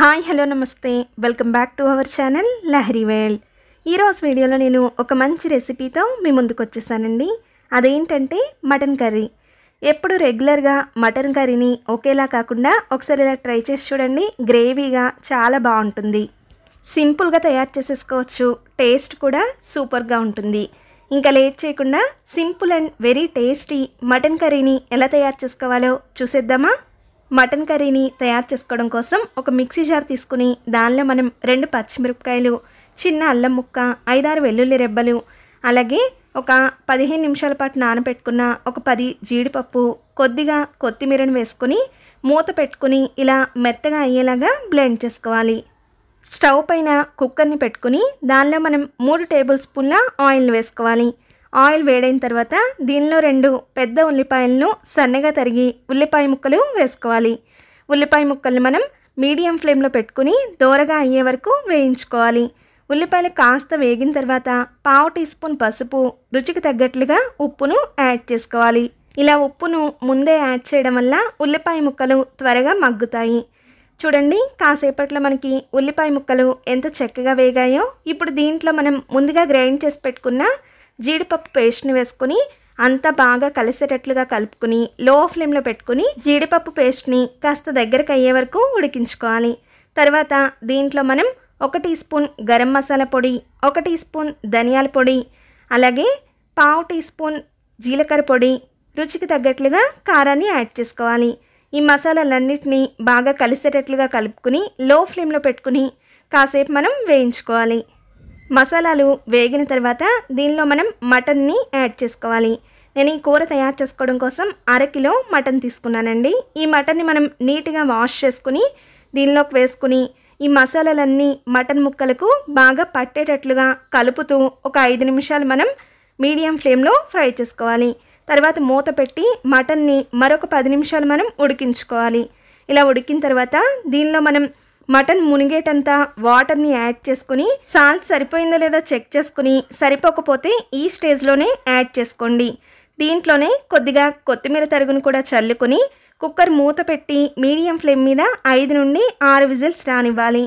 hi hello నమస్తే welcome back to our channel Lahari world ఈరోజు వీడియోలో నేను ఒక మంచి రెసిపీతో మీ ముందుకు వచ్చేసానండి అదేంటంటే మటన్ కర్రీ ఎప్పుడు రెగ్యులర్గా మటన్ కర్రీని ఒకేలా కాకుండా ఒకసారి ఇలా ట్రై చేసి చూడండి గ్రేవీగా చాలా బాగుంటుంది సింపుల్గా తయారు చేసేసుకోవచ్చు టేస్ట్ కూడా సూపర్గా ఉంటుంది ఇంకా లేట్ చేయకుండా simple and very tasty mutton కర్రీని ఎలా తయారు చేసుకోవాలో చూసేద్దామా మటన్ కర్రీని తయారు చేసుకోవడం కోసం ఒక మిక్సీ జార్ తీసుకుని దానిలో మనం రెండు పచ్చిమిరపకాయలు చిన్న అల్లం ముక్క ఐదారు వెల్లుల్లి రెబ్బలు అలాగే ఒక పదిహేను నిమిషాల పాటు నానబెట్టుకున్న ఒక పది జీడిపప్పు కొద్దిగా కొత్తిమీరను వేసుకుని మూత పెట్టుకుని ఇలా మెత్తగా అయ్యేలాగా బ్లెండ్ చేసుకోవాలి స్టవ్ పైన కుక్కర్ని పెట్టుకుని దానిలో మనం మూడు టేబుల్ స్పూన్ల ఆయిల్ వేసుకోవాలి ఆయిల్ వేడైన తర్వాత దీనిలో రెండు పెద్ద ఉల్లిపాయలను సన్నగా తరిగి ఉల్లిపాయ ముక్కలు వేసుకోవాలి ఉల్లిపాయ ముక్కలను మనం మీడియం ఫ్లేమ్లో పెట్టుకుని దోరగా అయ్యే వరకు వేయించుకోవాలి ఉల్లిపాయలు కాస్త వేగిన తర్వాత పావు టీ స్పూన్ పసుపు రుచికి తగ్గట్లుగా ఉప్పును యాడ్ చేసుకోవాలి ఇలా ఉప్పును ముందే యాడ్ చేయడం వల్ల ఉల్లిపాయ ముక్కలు త్వరగా మగ్గుతాయి చూడండి కాసేపట్లో మనకి ఉల్లిపాయ ముక్కలు ఎంత చక్కగా వేగాయో ఇప్పుడు దీంట్లో మనం ముందుగా గ్రైండ్ చేసి పెట్టుకున్న జీడిపప్పు పేస్ట్ని వేసుకుని అంతా బాగా కలిసేటట్లుగా కలుపుకుని లో ఫ్లేమ్లో పెట్టుకుని జీడిపప్పు పేస్ట్ని కాస్త దగ్గరకు అయ్యే వరకు ఉడికించుకోవాలి తర్వాత దీంట్లో మనం ఒక టీ స్పూన్ గరం మసాలా పొడి ఒక టీ స్పూన్ ధనియాల పొడి అలాగే పావు టీ స్పూన్ జీలకర్ర పొడి రుచికి తగ్గట్లుగా కారాన్ని యాడ్ చేసుకోవాలి ఈ మసాలాలన్నింటినీ బాగా కలిసేటట్లుగా కలుపుకుని లో ఫ్లేమ్లో పెట్టుకుని కాసేపు మనం వేయించుకోవాలి మసాలాలు వేగిన తర్వాత దీనిలో మనం మటన్ని యాడ్ చేసుకోవాలి నేను ఈ కూర తయారు చేసుకోవడం కోసం అరకిలో మటన్ తీసుకున్నానండి ఈ మటన్ని మనం నీట్గా వాష్ చేసుకుని దీనిలోకి వేసుకుని ఈ మసాలాలన్నీ మటన్ ముక్కలకు బాగా పట్టేటట్లుగా కలుపుతూ ఒక ఐదు నిమిషాలు మనం మీడియం ఫ్లేమ్లో ఫ్రై చేసుకోవాలి తర్వాత మూత పెట్టి మటన్ని మరొక పది నిమిషాలు మనం ఉడికించుకోవాలి ఇలా ఉడికిన తర్వాత దీనిలో మనం మటన్ మునిగేటంత వాటర్ని యాడ్ చేసుకుని సాల్ట్ సరిపోయిందో లేదో చెక్ చేసుకుని సరిపోకపోతే ఈ స్టేజ్లోనే యాడ్ చేసుకోండి దీంట్లోనే కొద్దిగా కొత్తిమీర తరుగును కూడా చల్లుకుని కుక్కర్ మూత పెట్టి మీడియం ఫ్లేమ్ మీద ఐదు నుండి ఆరు విజిల్స్ రానివ్వాలి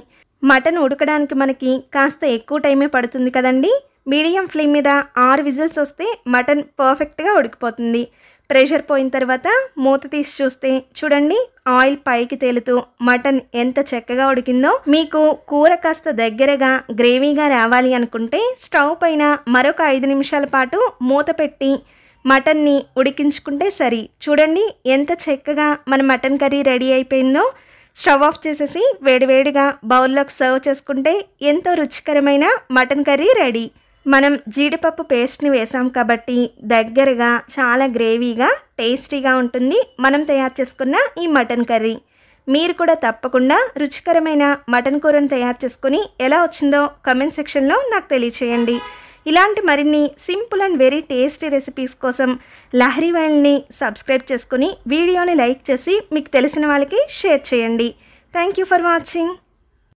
మటన్ ఉడకడానికి మనకి కాస్త ఎక్కువ టైమే పడుతుంది కదండి మీడియం ఫ్లేమ్ మీద ఆరు విజిల్స్ వస్తే మటన్ పర్ఫెక్ట్గా ఉడికిపోతుంది ప్రెషర్ పోయిన తర్వాత మూత తీసి చూస్తే చూడండి ఆయిల్ పైకి తేలుతూ మటన్ ఎంత చక్కగా ఉడికిందో మీకు కూర కాస్త దగ్గరగా గ్రేవీగా రావాలి అనుకుంటే స్టవ్ పైన మరొక ఐదు నిమిషాల పాటు మూత పెట్టి మటన్ని ఉడికించుకుంటే సరి చూడండి ఎంత చక్కగా మన మటన్ కర్రీ రెడీ అయిపోయిందో స్టవ్ ఆఫ్ చేసేసి వేడివేడిగా బౌల్లోకి సర్వ్ చేసుకుంటే ఎంతో రుచికరమైన మటన్ కర్రీ రెడీ మనం జీడిపప్పు పేస్ట్ని వేసాం కాబట్టి దగ్గరగా చాలా గ్రేవీగా టేస్టీగా ఉంటుంది మనం తయారు చేసుకున్న ఈ మటన్ కర్రీ మీరు కూడా తప్పకుండా రుచికరమైన మటన్ కూరను తయారు చేసుకుని ఎలా వచ్చిందో కమెంట్ సెక్షన్లో నాకు తెలియచేయండి ఇలాంటి మరిన్ని simple and very tasty recipes కోసం లహరీ వైల్డ్ని సబ్స్క్రైబ్ చేసుకుని వీడియోని లైక్ చేసి మీకు తెలిసిన వాళ్ళకి షేర్ చేయండి థ్యాంక్ యూ ఫర్ వాచింగ్